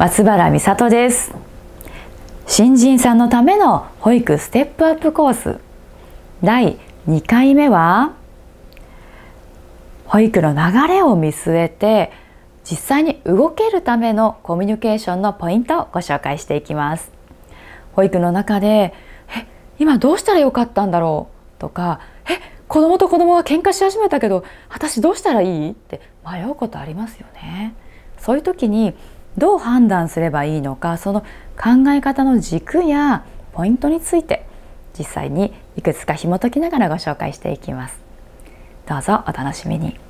松原美里です新人さんのための保育ステップアップコース第2回目は保育の流れを見据えて実際に動けるためのコミュニケーションのポイントをご紹介していきます保育の中でえ今どうしたらよかったんだろうとかえ子供と子供が喧嘩し始めたけど私どうしたらいいって迷うことありますよねそういう時にどう判断すればいいのかその考え方の軸やポイントについて実際にいくつか紐解きながらご紹介していきます。どうぞお楽しみに。